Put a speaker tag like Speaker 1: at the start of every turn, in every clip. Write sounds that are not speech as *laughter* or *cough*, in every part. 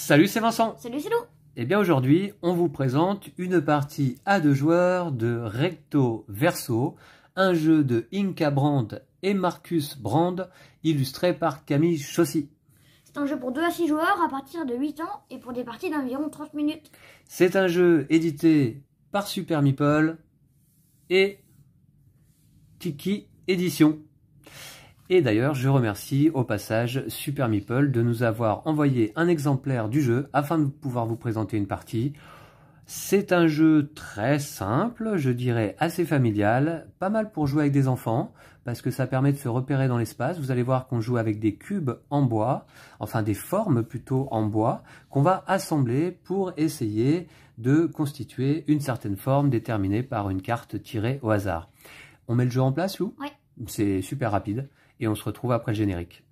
Speaker 1: Salut, c'est Vincent. Salut, c'est nous. Eh bien, aujourd'hui, on vous présente une partie à deux joueurs de Recto Verso, un jeu de Inca Brand et Marcus Brand, illustré par Camille Chaussy. C'est un jeu pour deux à six joueurs à partir de 8 ans et pour des parties d'environ 30 minutes. C'est un jeu édité par Super Meeple et Tiki Edition et d'ailleurs, je remercie au passage Super Meeple de nous avoir envoyé un exemplaire du jeu afin de pouvoir vous présenter une partie. C'est un jeu très simple, je dirais assez familial, pas mal pour jouer avec des enfants, parce que ça permet de se repérer dans l'espace. Vous allez voir qu'on joue avec des cubes en bois, enfin des formes plutôt en bois, qu'on va assembler pour essayer de constituer une certaine forme déterminée par une carte tirée au hasard. On met le jeu en place, Lou Oui. C'est super rapide et on se retrouve après le générique.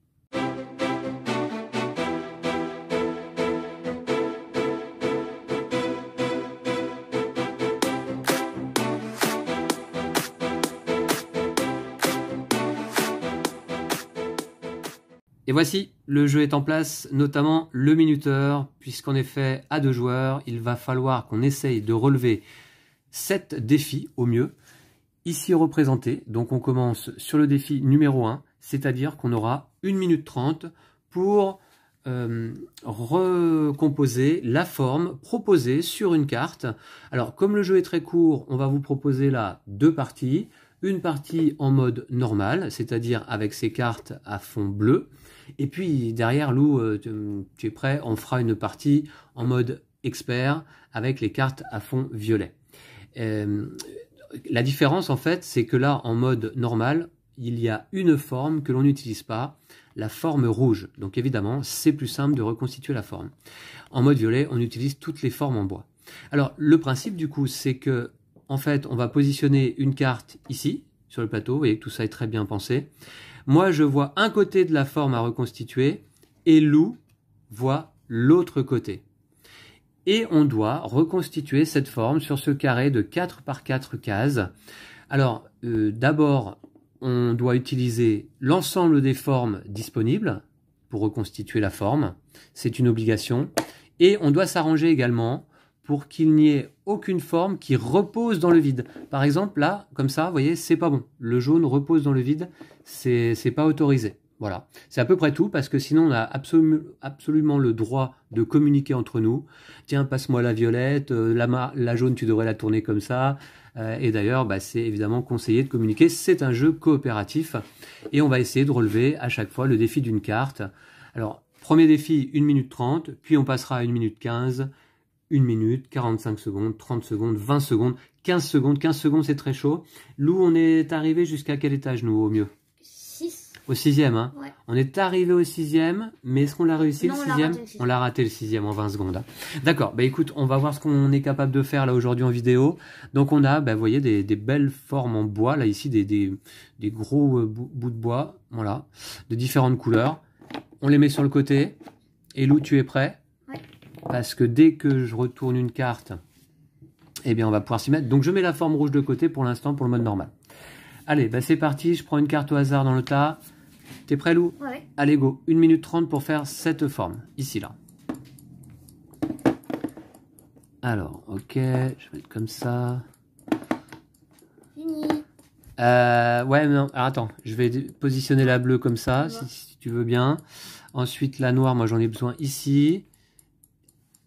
Speaker 1: Et voici, le jeu est en place, notamment le minuteur, puisqu'en effet, à deux joueurs, il va falloir qu'on essaye de relever sept défis au mieux, ici représentés. Donc on commence sur le défi numéro 1, c'est-à-dire qu'on aura 1 minute 30 pour euh, recomposer la forme proposée sur une carte. Alors comme le jeu est très court, on va vous proposer là deux parties. Une partie en mode normal, c'est-à-dire avec ses cartes à fond bleu. Et puis derrière, Lou, euh, tu es prêt, on fera une partie en mode expert avec les cartes à fond violet. Euh, la différence en fait, c'est que là, en mode normal, il y a une forme que l'on n'utilise pas, la forme rouge. Donc évidemment, c'est plus simple de reconstituer la forme. En mode violet, on utilise toutes les formes en bois. Alors le principe du coup, c'est que en fait, on va positionner une carte ici sur le plateau. Vous voyez que tout ça est très bien pensé. Moi, je vois un côté de la forme à reconstituer et Lou voit l'autre côté. Et on doit reconstituer cette forme sur ce carré de 4 par 4 cases. Alors, euh, d'abord, on doit utiliser l'ensemble des formes disponibles pour reconstituer la forme. C'est une obligation. Et on doit s'arranger également pour qu'il n'y ait aucune forme qui repose dans le vide. Par exemple, là, comme ça, vous voyez, c'est pas bon. Le jaune repose dans le vide, c'est pas autorisé. Voilà, c'est à peu près tout parce que sinon on a absolument le droit de communiquer entre nous. Tiens, passe-moi la violette, euh, la, jaune, tu devrais la tourner comme ça. Euh, et d'ailleurs, bah, c'est évidemment conseillé de communiquer. C'est un jeu coopératif et on va essayer de relever à chaque fois le défi d'une carte. Alors, premier défi, 1 minute 30, puis on passera à 1 minute 15, 1 minute, 45 secondes, 30 secondes, 20 secondes, 15 secondes. 15 secondes, c'est très chaud. Lou, on est arrivé jusqu'à quel étage, nous, au mieux au sixième, hein On est arrivé au sixième, mais est-ce qu'on l'a réussi le, sixième on, l'a raté le sixième en 20 secondes. Hein. D'accord, bah écoute, on va voir ce qu'on est capable de faire là aujourd'hui en vidéo. Donc on a, bah, vous voyez, des, belles formes en bois, là ici, des, des, gros euh, bouts de bois, voilà, de différentes couleurs. On les met sur le côté. Et Lou, tu es prêt Oui. Parce que dès que je retourne une carte, eh bien on va pouvoir s'y mettre. Donc je mets la forme rouge de côté pour l'instant, pour le mode normal. Allez, bah c'est parti, je prends une carte au hasard dans le tas. T'es prêt, Lou Allez, go. 1 minute 30 pour faire cette forme. Ici, là. Alors, ok. Je vais mettre comme ça. Fini. Euh, ouais, non. attends. Je vais positionner la bleue comme ça, si, tu veux bien. Ensuite, la noire, moi, j'en ai besoin ici.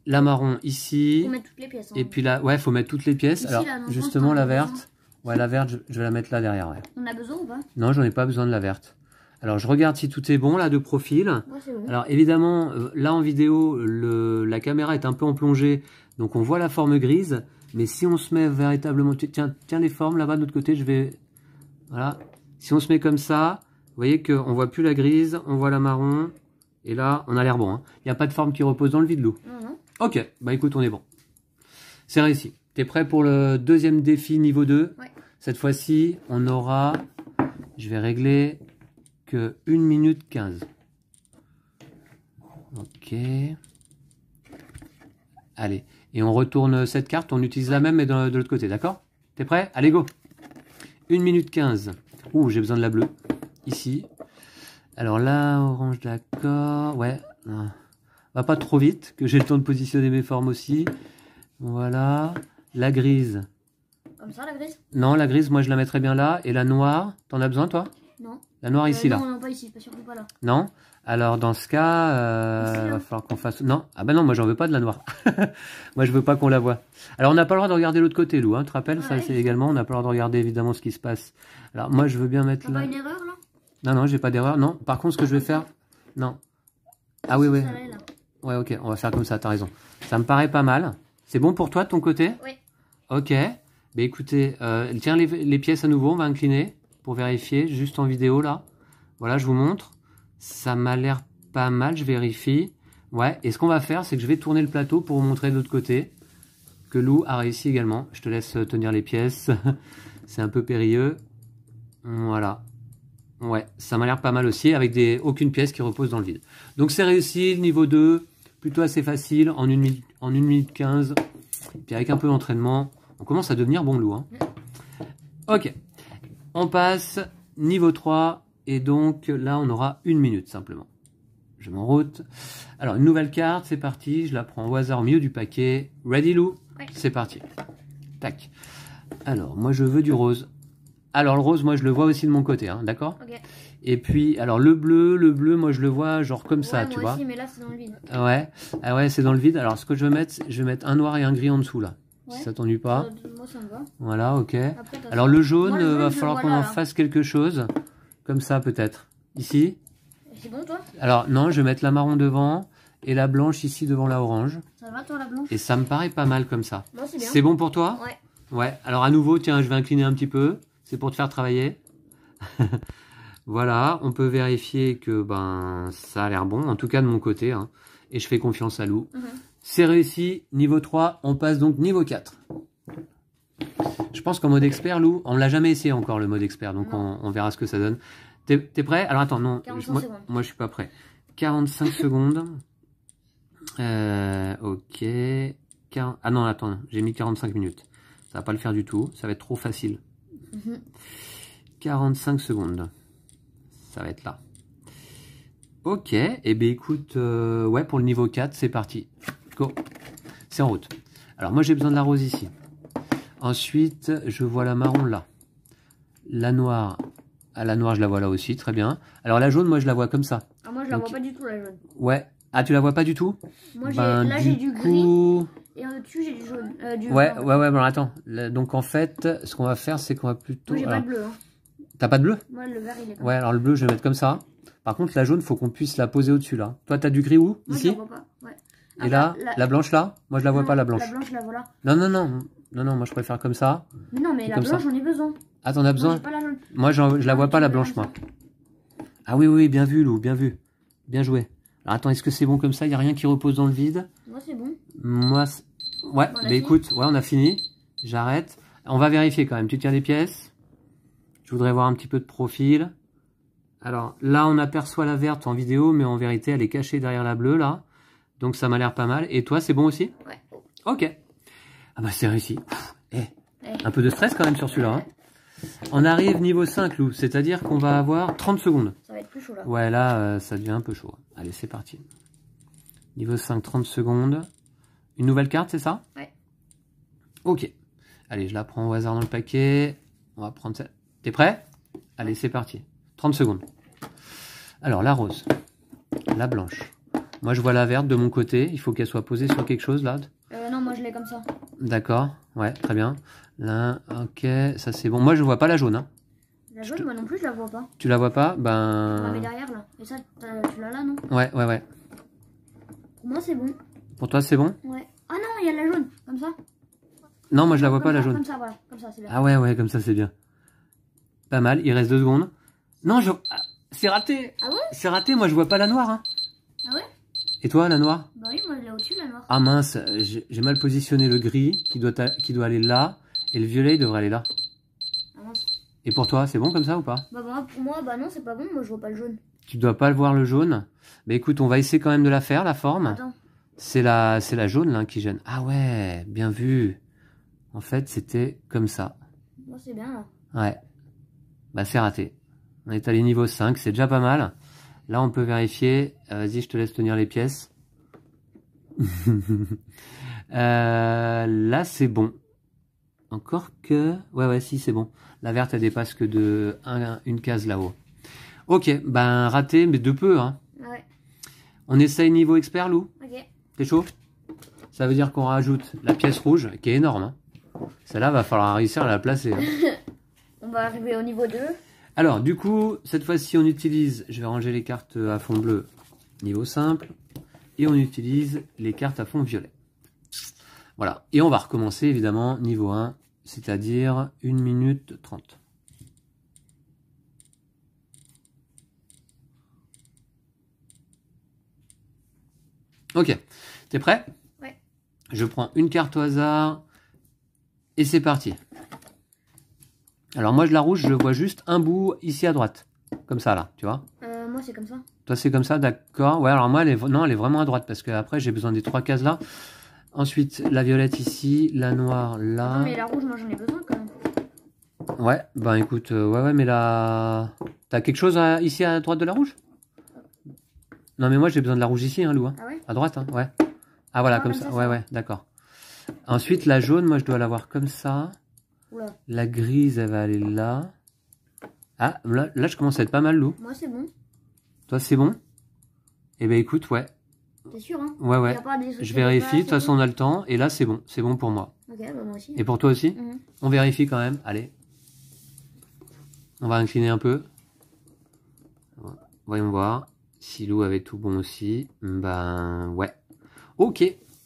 Speaker 1: La marron ici. Faut mettre toutes les pièces. Hein. Et puis là, ouais, faut mettre toutes les pièces. Alors, justement, la verte. Ouais, la verte, je, vais la mettre là derrière. On a besoin ou pas Non, j'en ai pas besoin de la verte. Alors je regarde si tout est bon là de profil. Alors évidemment euh, là en vidéo le, la caméra est un peu en plongée donc on voit la forme grise mais si on se met véritablement tiens tiens les formes là-bas de l'autre côté je vais voilà si on se met comme ça vous voyez qu'on voit plus la grise on voit la marron et là on a l'air bon. Hein. Il n'y a pas de forme qui repose dans le vide loup. l'eau. Ok bah écoute on est bon. C'est réussi. T'es prêt pour le deuxième défi niveau 2 Cette fois-ci on aura je vais régler 1 minute 15. Ok. Allez. Et on retourne cette carte. On utilise la même, mais de, l'autre côté. D'accord T'es prêt Allez, go 1 minute 15. Ouh, j'ai besoin de la bleue. Ici. Alors là, orange, d'accord. Ouais. Ah. Va pas trop vite, que j'ai le temps de positionner mes formes aussi. Voilà. La grise. Comme ça, la grise Non, la grise, moi, je la mettrais bien là. Et la noire, t'en as besoin, toi non. La noire euh, ici, là. Non, non, pas ici, pas pas là. Non Alors, dans ce cas, euh, il va falloir qu'on fasse... Non Ah bah non, moi, j'en veux pas de la noire. *laughs* moi, je veux pas qu'on la voit. Alors, on n'a pas le droit de regarder l'autre côté, Lou. Hein, tu te rappelles Ça, c'est également, on n'a pas le droit de regarder, évidemment, ce qui se passe. Alors, moi, je veux bien mettre là... pas une erreur, là Non, non, j'ai pas d'erreur, non. Par contre, ce que je vais faire... Non. Ah oui, oui. Ouais, ok, on va faire comme ça, t'as raison. Ça me paraît pas mal. C'est bon pour toi, de ton côté Oui. Ok. Mais ben, écoutez, euh, tiens les, les pièces à nouveau, on va incliner pour vérifier, juste en vidéo là. Voilà, je vous montre. Ça m'a l'air pas mal, je vérifie. Ouais, et ce qu'on va faire, c'est que je vais tourner le plateau pour vous montrer de l'autre côté. Que Lou a réussi également. Je te laisse euh, tenir les pièces. *laughs* c'est un peu périlleux. Voilà. Ouais, ça m'a l'air pas mal aussi, avec des, aucune pièce qui repose dans le vide. Donc c'est réussi, niveau 2, plutôt assez facile, en 1 minute, en une minute 15. Et puis avec un peu d'entraînement, on commence à devenir bon loup. Hein. Ok. On passe niveau 3 et donc là on aura une minute simplement. Je m'en route. Alors une nouvelle carte, c'est parti. Je la prends au hasard au milieu du paquet. Ready Lou C'est parti. Tac. Alors moi je veux du rose. Alors le rose, moi je le vois aussi de mon côté, hein, d'accord Et puis, alors le bleu, le bleu, moi je le vois genre comme ça, tu vois. mais là c'est dans le vide. Ouais, ah ouais, c'est dans le vide. Alors ce que je vais mettre, je vais mettre un noir et un gris en dessous là ça t'ennuie pas. Euh, voilà, ok. Alors le jaune, il euh, va falloir qu'on en fasse quelque chose. Comme ça, peut-être. Ici. C'est bon, toi Alors non, je vais mettre la marron devant et la blanche ici devant la orange. Ça va, toi, la blanche Et ça me paraît pas mal comme ça. C'est bon pour toi Ouais. Ouais. Alors à nouveau, tiens, je vais incliner un petit peu. C'est pour te faire travailler. *laughs* voilà, on peut vérifier que ben ça a l'air bon, en tout cas de mon côté. Hein. Et je fais confiance à Lou. Mhm. C'est réussi, niveau 3, on passe donc niveau 4. Je pense qu'en mode expert, Lou, on l'a jamais essayé encore le mode expert, donc on, verra ce que ça donne. T'es es prêt Alors attends, non, moi, je suis pas prêt. 45 *laughs* secondes. Euh, ok. ah non, attends, j'ai mis 45 minutes. Ça va pas le faire du tout, ça va être trop facile. 45 mhm. secondes. Ça va être là. Ok, et eh bien écoute, euh, ouais, pour le niveau 4, c'est parti. C'est en route. Alors moi j'ai besoin de la rose ici. Ensuite, je vois la marron là. La noire. Ah, la noire, je la vois là aussi, très bien. Alors la jaune, moi je la vois comme ça. Ah, moi je la vois pas du tout la jaune. Ouais. Ah, tu la vois pas du tout Moi ben, j'ai du gris. Et en dessus j'ai du jaune. Euh, ouais, ouais, ouais, bon attends. Donc en fait, ce qu'on va faire, c'est qu'on va plutôt. j'ai pas de bleu. Hein. T'as pas de bleu Moi le vert il Ouais, alors le bleu je vais mettre comme ça. Par contre, la jaune, faut qu'on puisse la poser au-dessus là. Toi, t'as du gris où Ici
Speaker 2: et là, ah, la... blanche là
Speaker 1: Moi je la vois ah, pas la blanche. La blanche là, Non, non, non. Non, non, moi je préfère comme ça. non, mais la blanche, j'en ai besoin. Ah, t'en as besoin Moi, je la vois pas la blanche, moi. Ah, ah oui, oui, bien vu, Lou, bien vu. Bien joué. Alors attends, est-ce que c'est bon comme ça Il n'y a rien qui repose dans le vide Moi, c'est bon. Moi, ouais, mais bah, écoute, ouais, on a fini. J'arrête. On va vérifier quand même. Tu tiens les pièces. Je voudrais voir un petit peu de profil. Alors là, on aperçoit la verte en vidéo, mais en vérité, elle est cachée derrière la bleue, là. Donc ça m'a l'air pas mal. Et toi, c'est bon aussi Ouais. Ok. Ah bah c'est réussi. Eh. eh. Un peu de stress quand même sur celui-là. Hein. On arrive niveau 5, Lou, c'est-à-dire qu'on va avoir 30 secondes. Ça va être plus chaud là. Ouais, là, euh, ça devient un peu chaud. Allez, c'est parti. Niveau 5, 30 secondes. Une nouvelle carte, c'est ça Ouais. Ok. Allez, je la prends au hasard dans le paquet. On va prendre ça. T'es prêt Allez, c'est parti. 30 secondes. Alors, la rose, la blanche, moi, je vois la verte de mon côté. Il faut qu'elle soit posée sur quelque chose, là. Euh, non, moi, je l'ai comme ça. D'accord. Ouais, très bien. Là, ok, ça c'est bon. Moi, je vois pas la jaune. Hein. La jaune, moi non plus, je la vois pas. Tu la vois pas Ben... derrière, là. Et ça, tu l'as là, non Ouais, ouais, ouais. Pour moi, c'est bon. Pour toi, c'est bon Ouais. Ah non, il y a la jaune, comme ça. Non, moi, je la vois pas, la jaune. Comme ça, voilà. Comme ça, c'est bien. Ah ouais, ouais, comme ça, c'est bien. Pas mal, il reste deux secondes. Non, je... Ah, c'est raté. Ah ouais C'est raté, moi, je vois pas la noire. Hein. Et toi, la noire Bah oui, moi au-dessus, la noire. Ah mince, j'ai mal positionné le gris qui doit, qui doit aller là, et le violet devrait aller là. Et pour toi, c'est bon comme ça ou pas bah, pour moi, bah non, c'est pas bon, moi je vois pas le jaune. Tu dois pas le voir le jaune Bah écoute, on va essayer quand même de la faire, la forme. Attends. C'est la, la jaune là qui gêne. Ah ouais, bien vu. En fait, c'était comme ça. Bon, c'est bien là. Ouais. Bah c'est raté. On est allé niveau 5, c'est déjà pas mal. Là, on peut vérifier. Euh, vas-y, je te laisse tenir les pièces. *laughs* Euh, là, c'est bon. Encore que... Ouais, ouais, si, c'est bon. La verte, elle dépasse que de une case là-haut. Ok, ben raté, mais de peu. Hein. On essaye niveau expert, Lou Ok. T'es chaud Ça veut dire qu'on rajoute la pièce rouge, qui est énorme. Hein. Celle-là, va falloir réussir à la placer. Hein. *laughs* On va arriver au niveau 2. Alors, du coup, cette fois-ci, on utilise... Je vais ranger les cartes à fond bleu niveau simple. Et on utilise les cartes à fond violet. Voilà. Et on va recommencer, évidemment, niveau 1, c'est-à-dire 1 minute 30. Ok. T'es prêt Ouais. Je prends une carte au hasard. Et c'est parti. Alors moi, je la rouge, je vois juste un bout ici à droite. Comme ça, là, tu vois euh, Moi, c'est comme ça. Toi, c'est comme ça, d'accord. Ouais, alors moi, non, elle est vraiment à droite parce après j'ai besoin des trois cases là. Ensuite, la violette ici, la noire là. Non, ah, mais la rouge, moi, j'en ai besoin quand même. Ouais, ben écoute, euh, ouais, ouais, mais là... T'as quelque chose ici à droite de la rouge Non, mais moi, j'ai besoin de la rouge ici, hein, Lou. Hein. Ah ouais À droite, hein, ouais. Ah voilà, ah, comme, ça. ça. Ouais, ouais, d'accord. Ensuite, la jaune, moi, je dois l'avoir comme ça. La grise, elle va aller là. Ah, là, je commence à être pas mal loup. Moi, c'est bon. Toi, c'est bon Eh ben écoute, ouais. T'es sûr, hein Ouais, ouais. Je vérifie, de toute façon, on a le temps. Et là, c'est bon. C'est bon pour moi. Ok, bah, moi Et pour toi aussi mhm. On vérifie quand même. Allez. On va incliner un peu. Voyons voir. Si Lou avait tout bon aussi. Ben, ouais. Ok.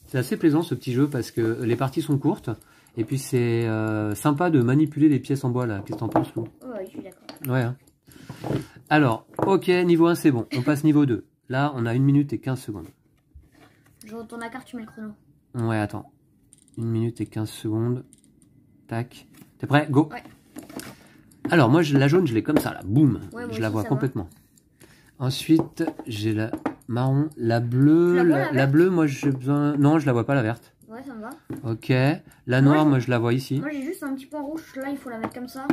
Speaker 1: C'est assez plaisant, ce petit jeu, parce que les parties sont courtes. Et puis c'est euh, sympa de manipuler les pièces en bois là. Qu'est-ce que t'en penses Lou Ouais, je suis d'accord. Ouais. Hein. Alors, ok, niveau 1 c'est bon. On passe niveau 2. Là, on a 1 minute et 15 secondes. Je retourne la carte, tu mets le chrono. Ouais, attends. 1 minute et 15 secondes. Tac. T'es prêt Go Ouais. Alors, moi, la jaune, je l'ai comme ça, là. Boum Je la vois complètement. Ensuite, j'ai la marron, la bleue. La, la bleue, moi, j'ai besoin... Non, je la vois pas, la verte. Ouais, Ok. La noire, moi, je la vois ici. Moi, j'ai juste un petit point rouge. Là, il faut la mettre comme ça.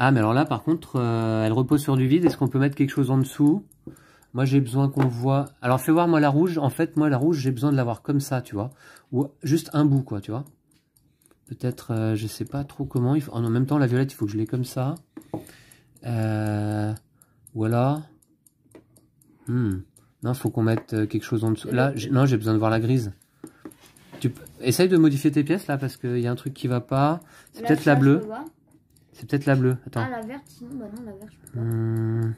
Speaker 1: Ah, mais alors là, par contre, euh, elle repose sur du vide. Est-ce qu'on peut mettre quelque chose en dessous Moi, j'ai besoin qu'on voit... Alors, fais voir, moi, la rouge. En fait, moi, la rouge, j'ai besoin de voir comme ça, tu vois. Ou juste un bout, quoi, tu vois. Peut-être, euh, je sais pas trop comment. En même temps, la violette, il faut que je l'ai comme ça. Euh, voilà. Hmm. Non, faut qu'on mette quelque chose en dessous. Là, non, j'ai besoin de voir la grise. Essaye de modifier tes pièces là parce qu'il y a un truc qui va pas. C'est peut-être la bleue. C'est peut-être la bleue. Attends. Ah, la verte, sinon, bah non, la verte, hum.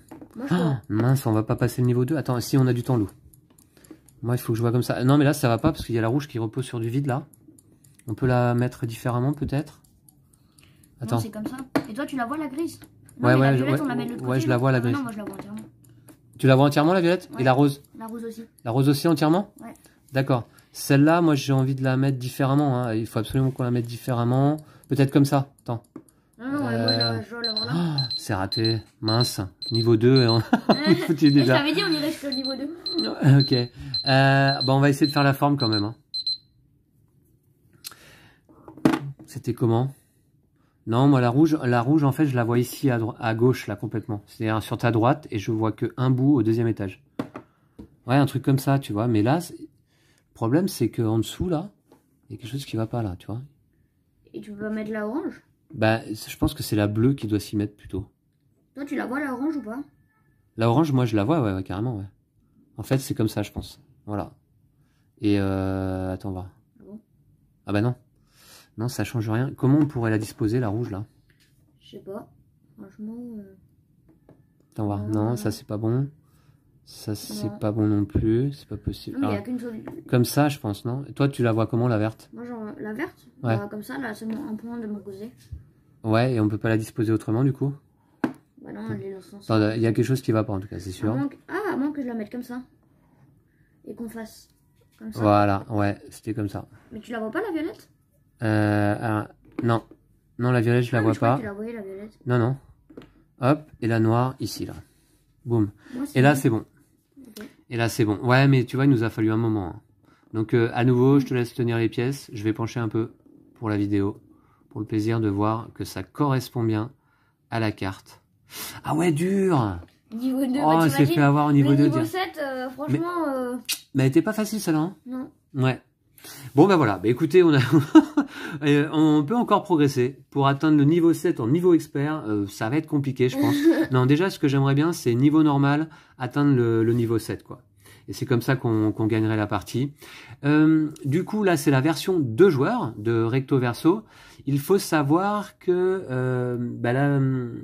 Speaker 1: ah, mince, on va pas passer le niveau 2. Attends, si on a du temps, loup. Moi, il faut que je vois comme ça. Non, mais là, ça va pas parce qu'il y a la rouge qui repose sur du vide là. On peut la mettre différemment, peut-être Attends. c'est comme ça. Et toi, tu la vois, la grise Ouais, ouais, on la ouais, je la vois, la grise. Non, moi, je la vois entièrement. Tu la vois entièrement, la violette Et la rose La rose aussi. La rose aussi, entièrement Ouais. D'accord. Celle-là, moi, j'ai envie de la mettre différemment. Hein. Il faut absolument qu'on la mette différemment. Peut-être comme ça. Attends. Ah ah, c'est raté. Mince. Niveau 2. On... Hein. *laughs* déjà. J'avais dit, on irait le niveau 2. ok. Euh, bah, on va essayer de faire la forme quand même. Hein. C'était comment Non, moi, la rouge, la rouge, en fait, je la vois ici à, à gauche, là, complètement. C'est-à-dire hein, sur ta droite, et je vois que un bout au deuxième étage. Ouais, un truc comme ça, tu vois. Mais là, problème, c'est qu'en dessous, là, il y a quelque chose qui va pas, là, tu vois. Et tu peux pas mettre la orange Bah, je pense que c'est la bleue qui doit s'y mettre, plutôt. Toi, tu la vois, la orange, ou pas La orange, moi, je la vois, ouais, carrément, ouais. En fait, c'est comme ça, je pense. Voilà. Et euh... Attends, on va. Ah, ah, bah non. Non, ça change rien. Comment on pourrait la disposer, la rouge, là Je sais pas. Franchement... Euh, attends, on va. Non, ça, c'est pas bon. Ça, c'est pas bon non plus, c'est pas possible. Comme ça, je pense, non Et Toi, tu la vois comment, la verte Moi, genre, euh, la verte ouais. Bah, comme ça, là, c'est un point de ma côté. Ouais, et on peut pas la disposer autrement, du coup Bah non, elle est dans le sens. Il y a quelque chose qui va pas, en tout cas, c'est sûr. Ah, à moins que je la mette comme ça. Et qu'on fasse comme ça. Voilà, ouais, c'était comme ça. Mais tu la vois pas, la violette Euh, non. Non, la violette, je la ah, vois pas. Que tu la voyais, la violette. Non, non. Hop, et la noire, ici, là. Boum. Et là, c'est bon. Et là, c'est bon. Ouais, mais tu vois, il nous a fallu un moment. Hein. Donc, euh, à nouveau, je te laisse tenir les pièces. Je vais pencher un peu pour la vidéo, pour le plaisir de voir que ça correspond bien à la carte. Ah ouais, dur Niveau 2, oh, c'est fait avoir au niveau 2. Euh, franchement... Euh, mais, était pas facile, celle-là. Hein? non. Ouais. Bon ben voilà, ben écoutez, on, a *laughs* euh, on peut encore progresser. Pour atteindre le niveau 7 en niveau expert, euh, ça va être compliqué je pense. *laughs* non, déjà ce que j'aimerais bien c'est niveau normal, atteindre le, le niveau 7 quoi. Et c'est comme ça qu'on gagnerait la partie. Euh, du coup, là, c'est la version 2 joueurs de Recto Verso. Il faut savoir que euh, bah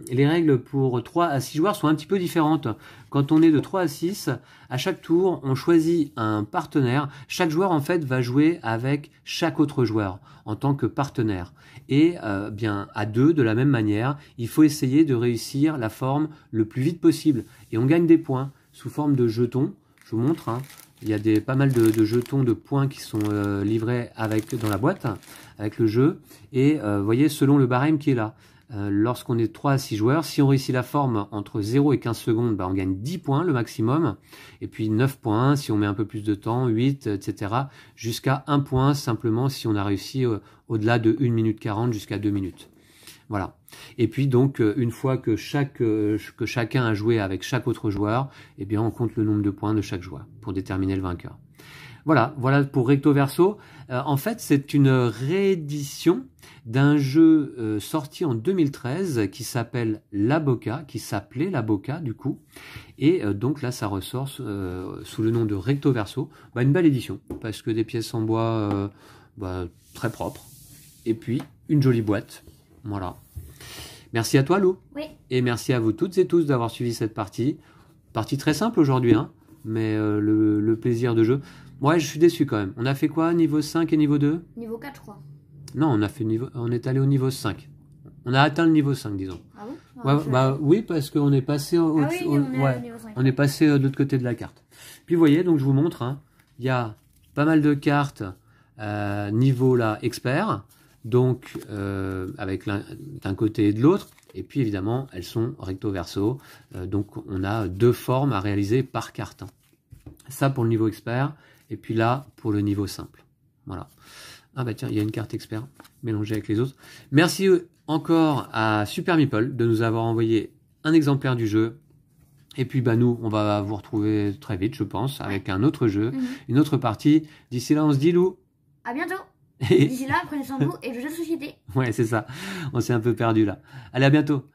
Speaker 1: les règles pour 3 à 6 joueurs sont un petit peu différentes. Quand on est de 3 à 6, à chaque tour, on choisit un partenaire. Chaque joueur, en fait, va jouer avec chaque autre joueur en tant que partenaire. Et euh, bien, à deux, de la même manière, il faut essayer de réussir la forme le plus vite possible. Et on gagne des points sous forme de jetons je vous montre. Hein. Il y a des, pas mal de, de jetons de points qui sont euh, livrés avec, dans la boîte, avec le jeu. Et euh, vous voyez, selon le barème qui est là, euh, lorsqu'on est 3 à 6 joueurs, si on réussit la forme entre 0 et 15 secondes, bah on gagne 10 points le maximum. Et puis 9 points si on met un peu plus de temps, 8, etc. Jusqu'à 1 point simplement si on a réussi au-delà de 1 minute 40 jusqu'à 2 minutes. Voilà. Et puis donc, euh, une fois que, chaque, euh, que chacun a joué avec chaque autre joueur, eh bien, on compte le nombre de points de chaque joueur pour déterminer le vainqueur. Voilà, voilà pour Recto Verso. Euh, en fait, c'est une réédition d'un jeu sorti en 2013 qui s'appelle La qui s'appelait La Boca du coup. Et donc là, ça ressort sous le nom de Recto Verso. Bah, une belle édition, parce que des pièces en bois bah, très propres. Et puis, une jolie boîte. Voilà. Merci à toi, Lou. Oui. Et merci à vous toutes et tous d'avoir suivi cette partie. Partie très simple aujourd'hui, hein, mais euh, le, plaisir de jeu. Ouais, je suis déçu quand même. On a fait quoi Niveau 5 et niveau 2 Niveau 4, je Non, on, a fait niveau, on est allé au niveau 5. On a atteint le niveau 5, disons. Ah oui bah, Oui, parce qu'on est passé au, ah on, est on est passé euh, de l'autre côté de la carte. Puis vous voyez, donc je vous montre, hein, il y a pas mal de cartes euh, niveau là expert donc euh, avec d'un côté et de l'autre. Et puis évidemment, elles sont recto verso, euh, donc on a deux formes à réaliser par carte. Ça pour le niveau expert, et puis là pour le niveau simple. Voilà. Ah bah tiens, il y a une carte expert mélangée avec les autres. Merci encore à Super Meeple de nous avoir envoyé un exemplaire du jeu. Et puis bah nous, on va vous retrouver très vite, je pense, avec un autre jeu, mhm. une autre partie. D'ici là, on se dit loup. À bientôt. D'ici là, prenez soin de vous et je la société. Ouais, c'est ça. On s'est un peu perdu là. Allez, à bientôt.